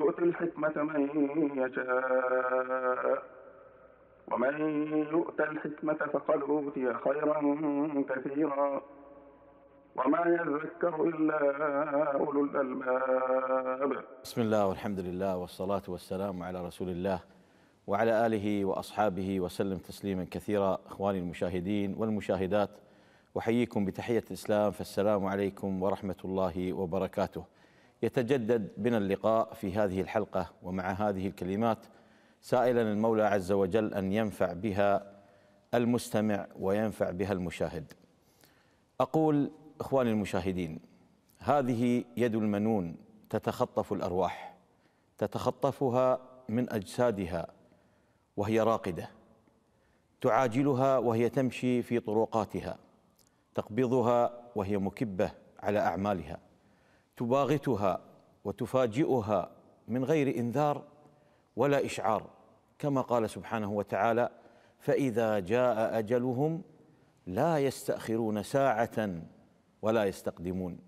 يؤتي الحكمة من يشاء ومن يؤت الحكمة فقد أوتي خيرا كثيرا وما يذكر إلا أولو الألباب بسم الله والحمد لله والصلاة والسلام على رسول الله وعلى آله وأصحابه وسلم تسليما كثيرا إخواني المشاهدين والمشاهدات أحييكم بتحية الإسلام فالسلام عليكم ورحمة الله وبركاته يتجدد بنا اللقاء في هذه الحلقة ومع هذه الكلمات سائلا المولى عز وجل أن ينفع بها المستمع وينفع بها المشاهد أقول إخواني المشاهدين هذه يد المنون تتخطف الأرواح تتخطفها من أجسادها وهي راقدة تعاجلها وهي تمشي في طرقاتها تقبضها وهي مكبة على أعمالها تباغتها وتفاجئها من غير انذار ولا اشعار كما قال سبحانه وتعالى فاذا جاء اجلهم لا يستاخرون ساعه ولا يستقدمون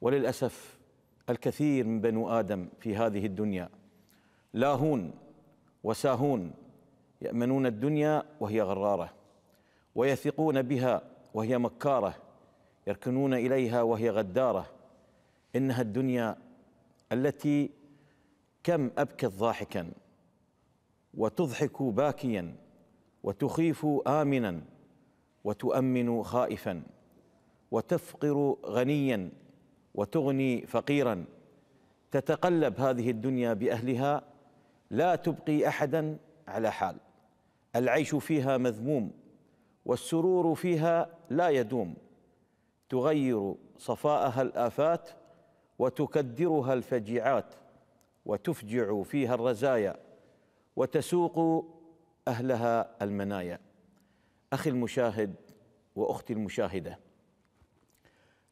وللاسف الكثير من بنو ادم في هذه الدنيا لاهون وساهون يامنون الدنيا وهي غراره ويثقون بها وهي مكاره يركنون اليها وهي غداره انها الدنيا التي كم ابكت ضاحكا وتضحك باكيا وتخيف امنا وتؤمن خائفا وتفقر غنيا وتغني فقيرا تتقلب هذه الدنيا باهلها لا تبقي احدا على حال العيش فيها مذموم والسرور فيها لا يدوم تغير صفاءها الافات وتكدرها الفجيعات وتفجع فيها الرزايا وتسوق اهلها المنايا اخي المشاهد واختي المشاهده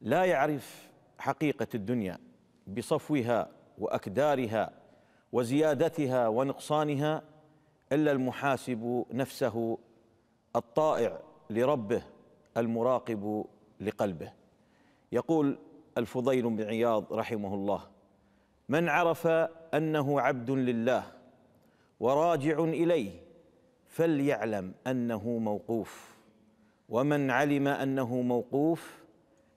لا يعرف حقيقه الدنيا بصفوها واكدارها وزيادتها ونقصانها الا المحاسب نفسه الطائع لربه المراقب لقلبه يقول الفضيل بن عياض رحمه الله من عرف انه عبد لله وراجع اليه فليعلم انه موقوف ومن علم انه موقوف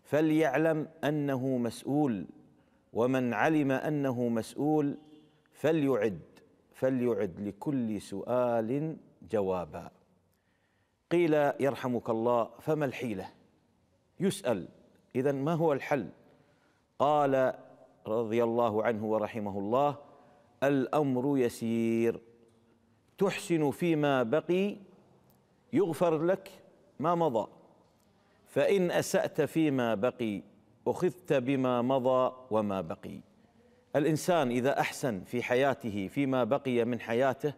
فليعلم انه مسؤول ومن علم انه مسؤول فليعد فليعد لكل سؤال جوابا قيل يرحمك الله فما الحيله يسال اذا ما هو الحل قال رضي الله عنه ورحمه الله الامر يسير تحسن فيما بقي يغفر لك ما مضى فان اسات فيما بقي اخذت بما مضى وما بقي الانسان اذا احسن في حياته فيما بقي من حياته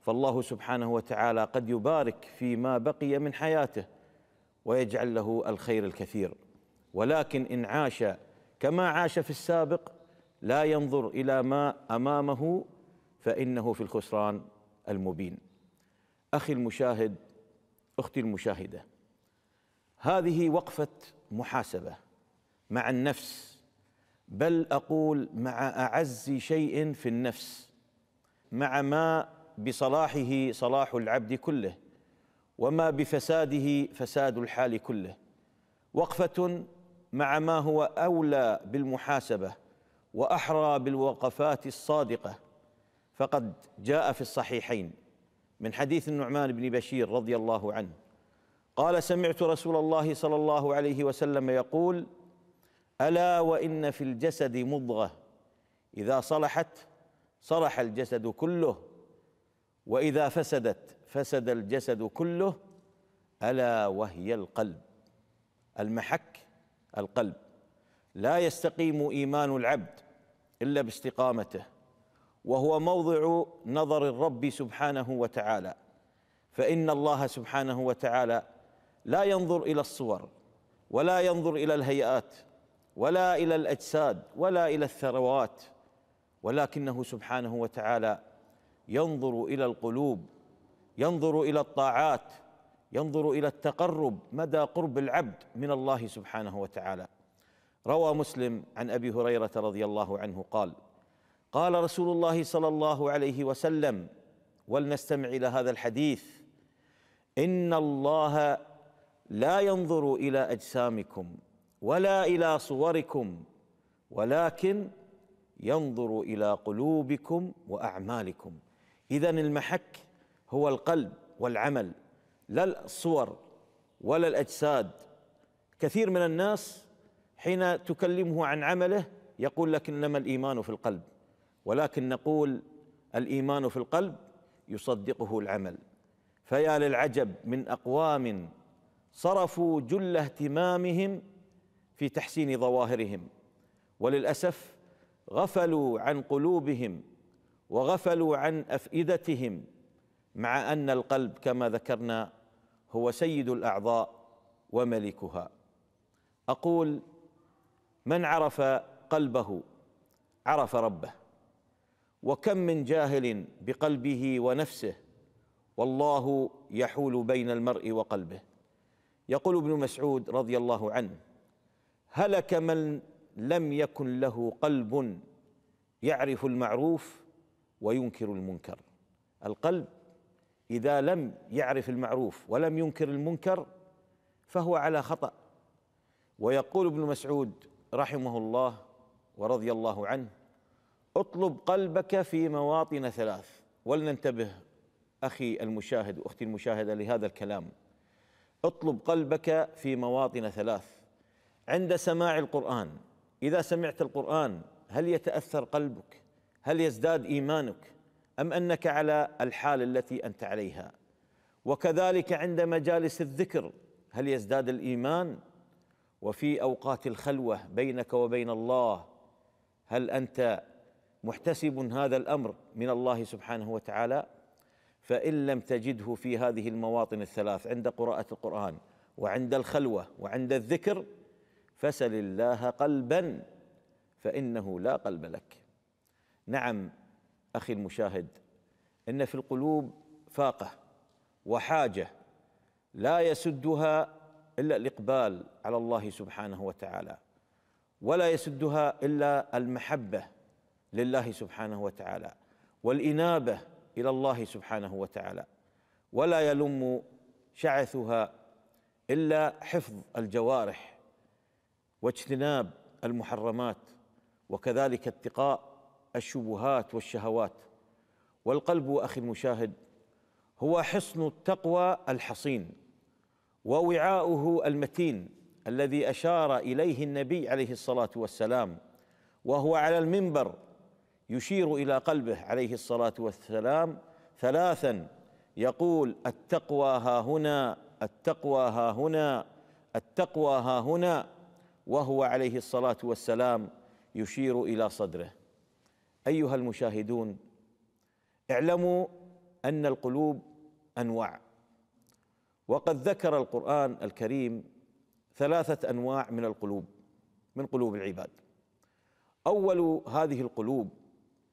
فالله سبحانه وتعالى قد يبارك فيما بقي من حياته ويجعل له الخير الكثير ولكن ان عاش كما عاش في السابق لا ينظر الى ما امامه فانه في الخسران المبين اخي المشاهد اختي المشاهده هذه وقفه محاسبه مع النفس بل اقول مع اعز شيء في النفس مع ما بصلاحه صلاح العبد كله وما بفساده فساد الحال كله وقفه مع ما هو اولى بالمحاسبه واحرى بالوقفات الصادقه فقد جاء في الصحيحين من حديث النعمان بن بشير رضي الله عنه قال سمعت رسول الله صلى الله عليه وسلم يقول الا وان في الجسد مضغه اذا صلحت صلح الجسد كله واذا فسدت فسد الجسد كله الا وهي القلب المحك القلب لا يستقيم ايمان العبد الا باستقامته وهو موضع نظر الرب سبحانه وتعالى فان الله سبحانه وتعالى لا ينظر الى الصور ولا ينظر الى الهيئات ولا الى الاجساد ولا الى الثروات ولكنه سبحانه وتعالى ينظر الى القلوب ينظر الى الطاعات ينظر الى التقرب مدى قرب العبد من الله سبحانه وتعالى روى مسلم عن ابي هريره رضي الله عنه قال قال رسول الله صلى الله عليه وسلم ولنستمع الى هذا الحديث ان الله لا ينظر الى اجسامكم ولا الى صوركم ولكن ينظر الى قلوبكم واعمالكم اذا المحك هو القلب والعمل لا الصور ولا الاجساد كثير من الناس حين تكلمه عن عمله يقول لك انما الايمان في القلب ولكن نقول الايمان في القلب يصدقه العمل فيا للعجب من اقوام صرفوا جل اهتمامهم في تحسين ظواهرهم وللاسف غفلوا عن قلوبهم وغفلوا عن افئدتهم مع ان القلب كما ذكرنا هو سيد الاعضاء وملكها اقول من عرف قلبه عرف ربه وكم من جاهل بقلبه ونفسه والله يحول بين المرء وقلبه يقول ابن مسعود رضي الله عنه هلك من لم يكن له قلب يعرف المعروف وينكر المنكر القلب إذا لم يعرف المعروف ولم ينكر المنكر فهو على خطأ ويقول ابن مسعود رحمه الله ورضي الله عنه اطلب قلبك في مواطن ثلاث ولننتبه أخي المشاهد وأختي المشاهدة لهذا الكلام اطلب قلبك في مواطن ثلاث عند سماع القرآن إذا سمعت القرآن هل يتأثر قلبك هل يزداد إيمانك أم أنك على الحال التي أنت عليها وكذلك عند مجالس الذكر هل يزداد الإيمان وفي أوقات الخلوة بينك وبين الله هل أنت محتسب هذا الأمر من الله سبحانه وتعالى فإن لم تجده في هذه المواطن الثلاث عند قراءة القرآن وعند الخلوة وعند الذكر فسل الله قلبا فإنه لا قلب لك نعم اخي المشاهد ان في القلوب فاقه وحاجه لا يسدها الا الاقبال على الله سبحانه وتعالى ولا يسدها الا المحبه لله سبحانه وتعالى والانابه الى الله سبحانه وتعالى ولا يلم شعثها الا حفظ الجوارح واجتناب المحرمات وكذلك اتقاء الشبهات والشهوات والقلب اخي المشاهد هو حصن التقوى الحصين ووعاؤه المتين الذي اشار اليه النبي عليه الصلاه والسلام وهو على المنبر يشير الى قلبه عليه الصلاه والسلام ثلاثا يقول التقوى ها هنا التقوى ها هنا التقوى ها هنا وهو عليه الصلاه والسلام يشير الى صدره ايها المشاهدون اعلموا ان القلوب انواع وقد ذكر القران الكريم ثلاثه انواع من القلوب من قلوب العباد اول هذه القلوب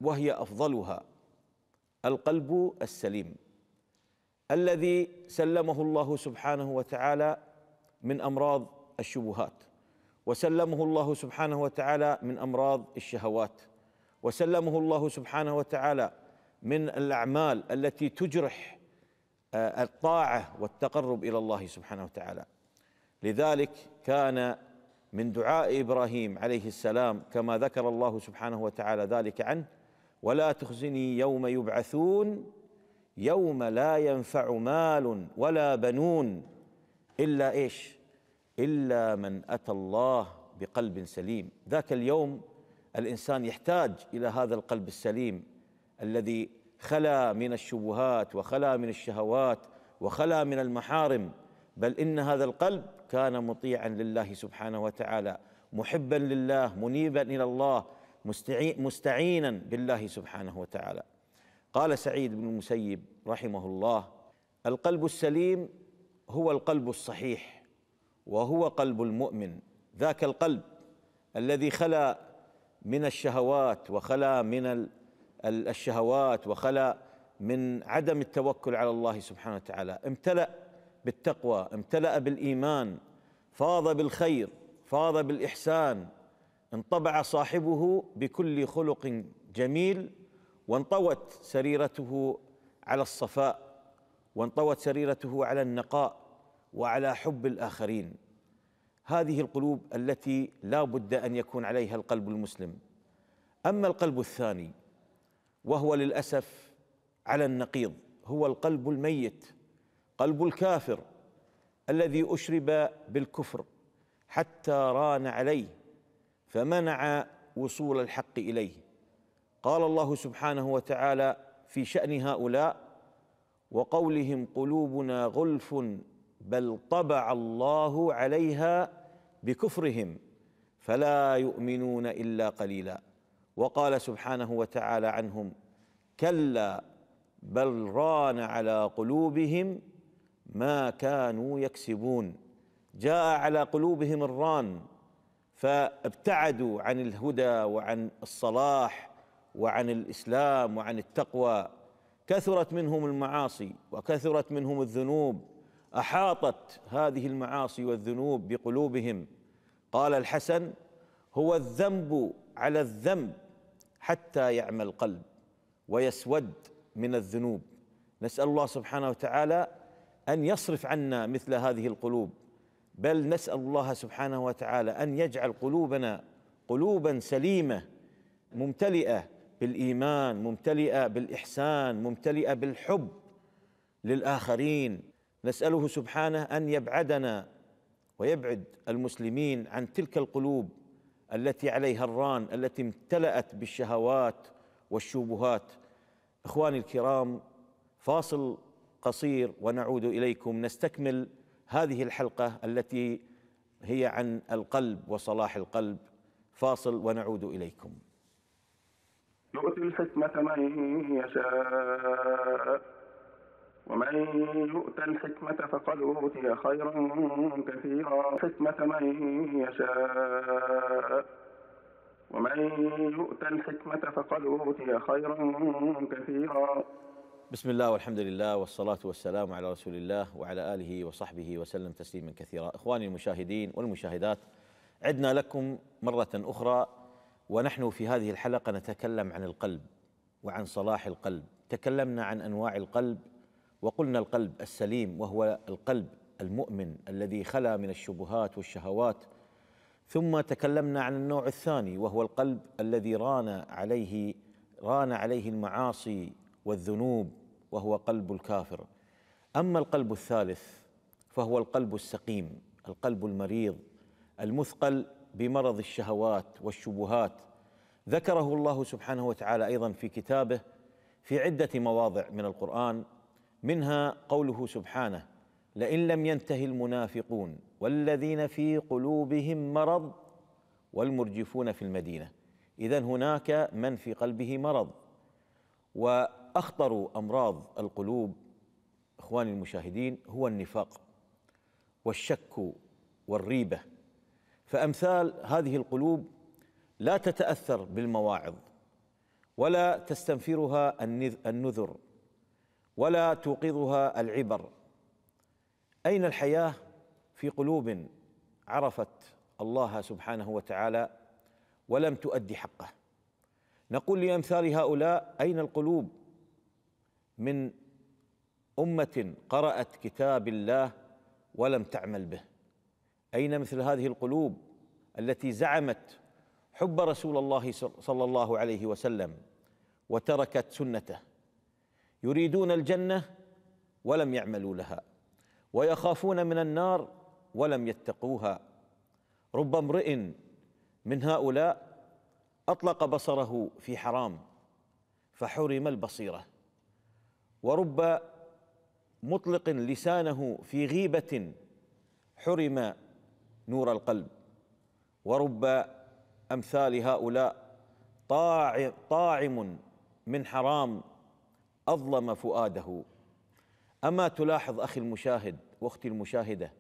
وهي افضلها القلب السليم الذي سلمه الله سبحانه وتعالى من امراض الشبهات وسلمه الله سبحانه وتعالى من امراض الشهوات وسلمه الله سبحانه وتعالى من الاعمال التي تجرح آه، الطاعه والتقرب الى الله سبحانه وتعالى لذلك كان من دعاء ابراهيم عليه السلام كما ذكر الله سبحانه وتعالى ذلك عنه ولا تخزني يوم يبعثون يوم لا ينفع مال ولا بنون الا ايش الا من اتى الله بقلب سليم ذاك اليوم الانسان يحتاج الى هذا القلب السليم الذي خلا من الشبهات وخلا من الشهوات وخلا من المحارم بل ان هذا القلب كان مطيعا لله سبحانه وتعالى محبا لله منيبا الى الله مستعينا بالله سبحانه وتعالى قال سعيد بن المسيب رحمه الله القلب السليم هو القلب الصحيح وهو قلب المؤمن ذاك القلب الذي خلا من الشهوات وخلا من الشهوات وخلا من عدم التوكل على الله سبحانه وتعالى امتلأ بالتقوى امتلأ بالإيمان فاض بالخير فاض بالإحسان انطبع صاحبه بكل خلق جميل وانطوت سريرته على الصفاء وانطوت سريرته على النقاء وعلى حب الآخرين هذه القلوب التي لا بد أن يكون عليها القلب المسلم أما القلب الثاني وهو للأسف على النقيض هو القلب الميت قلب الكافر الذي أشرب بالكفر حتى ران عليه فمنع وصول الحق إليه قال الله سبحانه وتعالى في شأن هؤلاء وقولهم قلوبنا غلف بل طبع الله عليها بكفرهم فلا يؤمنون الا قليلا وقال سبحانه وتعالى عنهم كلا بل ران على قلوبهم ما كانوا يكسبون جاء على قلوبهم الران فابتعدوا عن الهدى وعن الصلاح وعن الاسلام وعن التقوى كثرت منهم المعاصي وكثرت منهم الذنوب احاطت هذه المعاصي والذنوب بقلوبهم قال الحسن هو الذنب على الذنب حتى يعمى القلب ويسود من الذنوب نسال الله سبحانه وتعالى ان يصرف عنا مثل هذه القلوب بل نسال الله سبحانه وتعالى ان يجعل قلوبنا قلوبا سليمه ممتلئه بالايمان ممتلئه بالاحسان ممتلئه بالحب للاخرين نساله سبحانه ان يبعدنا ويبعد المسلمين عن تلك القلوب التي عليها الران التي امتلأت بالشهوات والشبهات اخواني الكرام فاصل قصير ونعود اليكم نستكمل هذه الحلقه التي هي عن القلب وصلاح القلب فاصل ونعود اليكم يؤتي الحكمه من يشاء ومن يؤت الحكمة فقد أوتي خيرا كثيرا حكمة من يشاء ومن يؤت الحكمة فقد أوتي خيرا كثيرا بسم الله والحمد لله والصلاة والسلام على رسول الله وعلى آله وصحبه وسلم تسليما كثيرا إخواني المشاهدين والمشاهدات عدنا لكم مرة أخرى ونحن في هذه الحلقة نتكلم عن القلب وعن صلاح القلب تكلمنا عن أنواع القلب وقلنا القلب السليم وهو القلب المؤمن الذي خلا من الشبهات والشهوات ثم تكلمنا عن النوع الثاني وهو القلب الذي ران عليه ران عليه المعاصي والذنوب وهو قلب الكافر اما القلب الثالث فهو القلب السقيم القلب المريض المثقل بمرض الشهوات والشبهات ذكره الله سبحانه وتعالى ايضا في كتابه في عده مواضع من القران منها قوله سبحانه لئن لم ينته المنافقون والذين في قلوبهم مرض والمرجفون في المدينه اذا هناك من في قلبه مرض واخطر امراض القلوب اخواني المشاهدين هو النفاق والشك والريبه فامثال هذه القلوب لا تتاثر بالمواعظ ولا تستنفرها النذر ولا توقظها العبر اين الحياه في قلوب عرفت الله سبحانه وتعالى ولم تؤدي حقه نقول لامثال هؤلاء اين القلوب من امه قرات كتاب الله ولم تعمل به اين مثل هذه القلوب التي زعمت حب رسول الله صلى الله عليه وسلم وتركت سنته يريدون الجنه ولم يعملوا لها ويخافون من النار ولم يتقوها رب امرئ من هؤلاء اطلق بصره في حرام فحرم البصيره ورب مطلق لسانه في غيبه حرم نور القلب ورب امثال هؤلاء طاعم من حرام اظلم فؤاده اما تلاحظ اخي المشاهد واختي المشاهده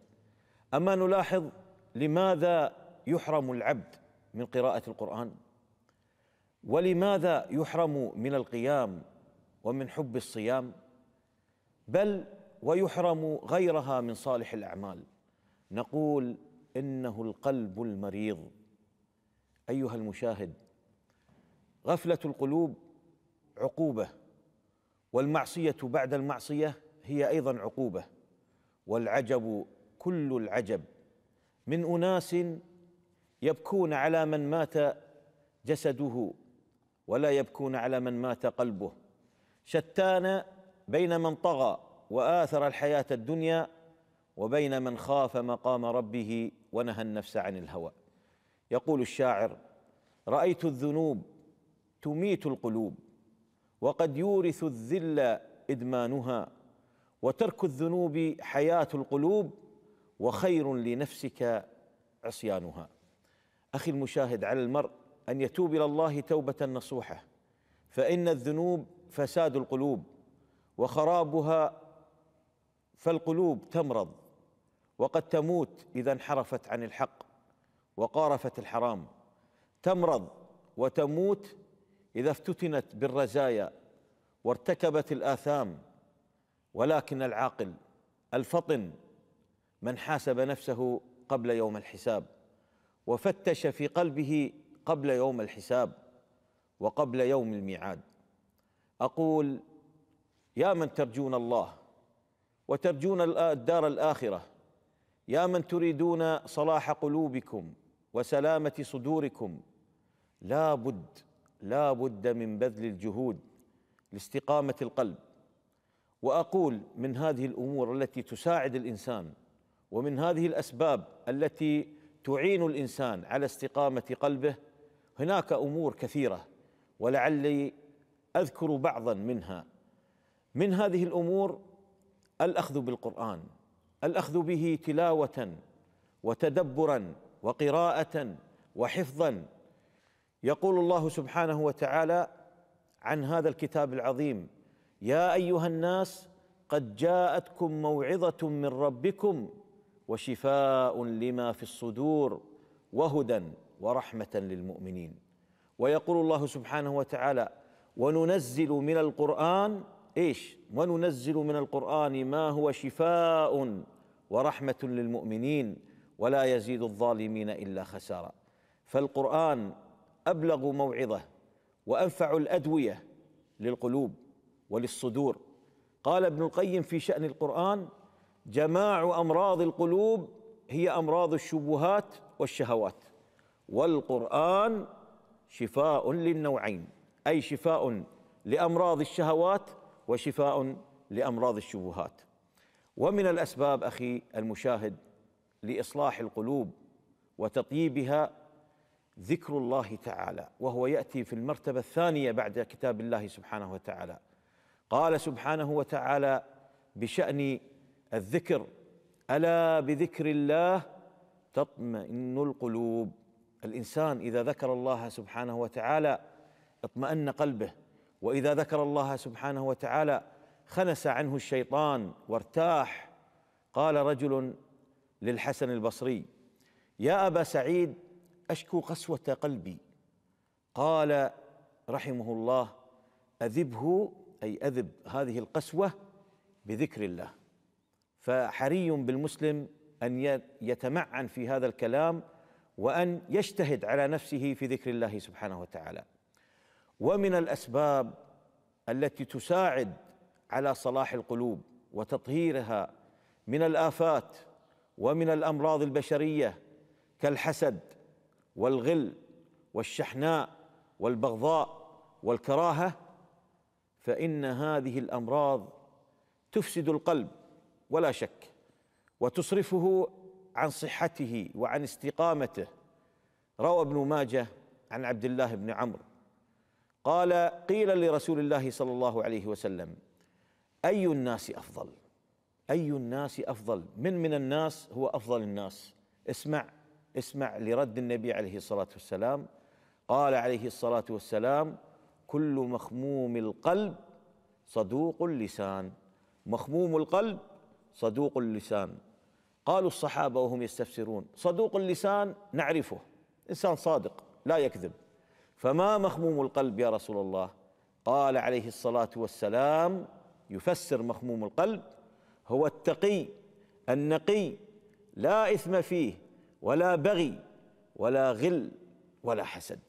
اما نلاحظ لماذا يحرم العبد من قراءه القران ولماذا يحرم من القيام ومن حب الصيام بل ويحرم غيرها من صالح الاعمال نقول انه القلب المريض ايها المشاهد غفله القلوب عقوبه والمعصيه بعد المعصيه هي ايضا عقوبه والعجب كل العجب من اناس يبكون على من مات جسده ولا يبكون على من مات قلبه شتان بين من طغى واثر الحياه الدنيا وبين من خاف مقام ربه ونهى النفس عن الهوى يقول الشاعر رايت الذنوب تميت القلوب وقد يورث الذل إدمانها وترك الذنوب حياة القلوب وخير لنفسك عصيانها أخي المشاهد على المرء أن يتوب إلى الله توبة نصوحة فإن الذنوب فساد القلوب وخرابها فالقلوب تمرض وقد تموت إذا انحرفت عن الحق وقارفت الحرام تمرض وتموت إذا افتتنت بالرزايا وارتكبت الآثام ولكن العاقل الفطن من حاسب نفسه قبل يوم الحساب وفتش في قلبه قبل يوم الحساب وقبل يوم الميعاد أقول يا من ترجون الله وترجون الدار الآخرة يا من تريدون صلاح قلوبكم وسلامة صدوركم لا بد لا بد من بذل الجهود لاستقامه القلب واقول من هذه الامور التي تساعد الانسان ومن هذه الاسباب التي تعين الانسان على استقامه قلبه هناك امور كثيره ولعلي اذكر بعضا منها من هذه الامور الاخذ بالقران الاخذ به تلاوه وتدبرا وقراءه وحفظا يقول الله سبحانه وتعالى عن هذا الكتاب العظيم يا ايها الناس قد جاءتكم موعظه من ربكم وشفاء لما في الصدور وهدى ورحمه للمؤمنين ويقول الله سبحانه وتعالى وننزل من القران ايش وننزل من القران ما هو شفاء ورحمه للمؤمنين ولا يزيد الظالمين الا خسارا فالقران أبلغ موعظة وأنفع الأدوية للقلوب وللصدور قال ابن القيم في شأن القرآن جماع أمراض القلوب هي أمراض الشبهات والشهوات والقرآن شفاء للنوعين أي شفاء لأمراض الشهوات وشفاء لأمراض الشبهات ومن الأسباب أخي المشاهد لإصلاح القلوب وتطييبها ذكر الله تعالى وهو ياتي في المرتبه الثانيه بعد كتاب الله سبحانه وتعالى قال سبحانه وتعالى بشان الذكر الا بذكر الله تطمئن القلوب الانسان اذا ذكر الله سبحانه وتعالى اطمأن قلبه واذا ذكر الله سبحانه وتعالى خنس عنه الشيطان وارتاح قال رجل للحسن البصري يا ابا سعيد أشكو قسوة قلبي قال رحمه الله أذبه أي أذب هذه القسوة بذكر الله فحري بالمسلم أن يتمعن في هذا الكلام وأن يجتهد على نفسه في ذكر الله سبحانه وتعالى ومن الأسباب التي تساعد على صلاح القلوب وتطهيرها من الآفات ومن الأمراض البشرية كالحسد والغل والشحناء والبغضاء والكراهه فان هذه الامراض تفسد القلب ولا شك وتصرفه عن صحته وعن استقامته روى ابن ماجه عن عبد الله بن عمرو قال قيل لرسول الله صلى الله عليه وسلم اي الناس افضل اي الناس افضل من من الناس هو افضل الناس اسمع اسمع لرد النبي عليه الصلاة والسلام قال عليه الصلاة والسلام كل مخموم القلب صدوق اللسان مخموم القلب صدوق اللسان قالوا الصحابة وهم يستفسرون صدوق اللسان نعرفه إنسان صادق لا يكذب فما مخموم القلب يا رسول الله قال عليه الصلاة والسلام يفسر مخموم القلب هو التقي النقي لا إثم فيه ولا بغي ولا غل ولا حسد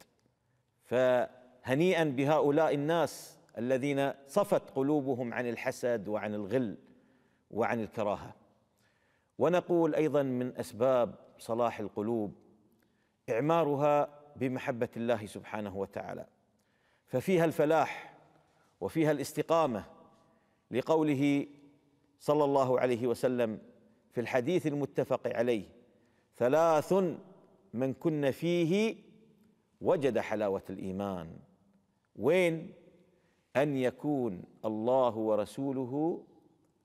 فهنيئا بهؤلاء الناس الذين صفت قلوبهم عن الحسد وعن الغل وعن الكراهه ونقول ايضا من اسباب صلاح القلوب اعمارها بمحبه الله سبحانه وتعالى ففيها الفلاح وفيها الاستقامه لقوله صلى الله عليه وسلم في الحديث المتفق عليه ثلاث من كن فيه وجد حلاوه الايمان وين ان يكون الله ورسوله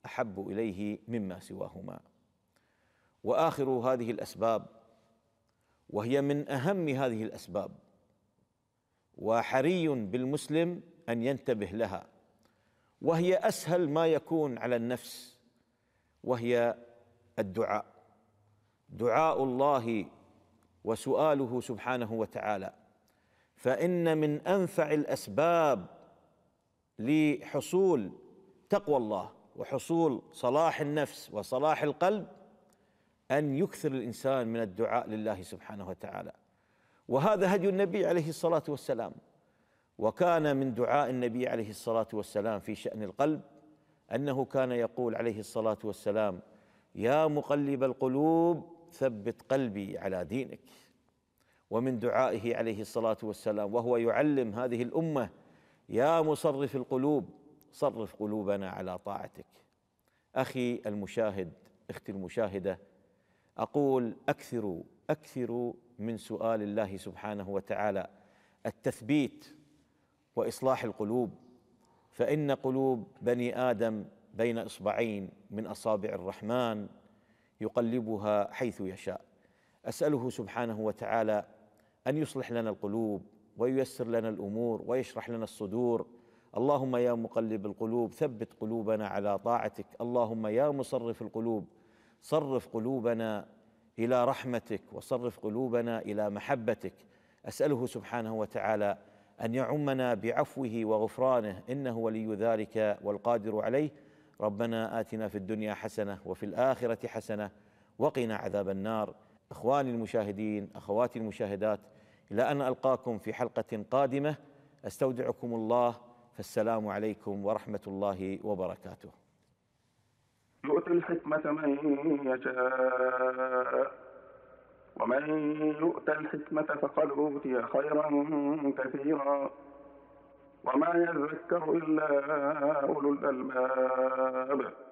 احب اليه مما سواهما واخر هذه الاسباب وهي من اهم هذه الاسباب وحري بالمسلم ان ينتبه لها وهي اسهل ما يكون على النفس وهي الدعاء دعاء الله وسؤاله سبحانه وتعالى فان من انفع الاسباب لحصول تقوى الله وحصول صلاح النفس وصلاح القلب ان يكثر الانسان من الدعاء لله سبحانه وتعالى وهذا هدي النبي عليه الصلاه والسلام وكان من دعاء النبي عليه الصلاه والسلام في شان القلب انه كان يقول عليه الصلاه والسلام يا مقلب القلوب ثبت قلبي على دينك ومن دعائه عليه الصلاه والسلام وهو يعلم هذه الامه يا مصرف القلوب صرف قلوبنا على طاعتك اخي المشاهد اختي المشاهده اقول اكثروا اكثروا من سؤال الله سبحانه وتعالى التثبيت واصلاح القلوب فان قلوب بني ادم بين اصبعين من اصابع الرحمن يقلبها حيث يشاء اساله سبحانه وتعالى ان يصلح لنا القلوب وييسر لنا الامور ويشرح لنا الصدور اللهم يا مقلب القلوب ثبت قلوبنا على طاعتك اللهم يا مصرف القلوب صرف قلوبنا الى رحمتك وصرف قلوبنا الى محبتك اساله سبحانه وتعالى ان يعمنا بعفوه وغفرانه انه ولي ذلك والقادر عليه ربنا آتنا في الدنيا حسنة وفي الآخرة حسنة وقنا عذاب النار إخواني المشاهدين أخواتي المشاهدات إلى أن ألقاكم في حلقة قادمة أستودعكم الله فالسلام عليكم ورحمة الله وبركاته يؤتي الحكمة من يشاء ومن يؤت الحكمة فقد أوتي خيرا كثيرا وما يذكر إلا أولو الألباب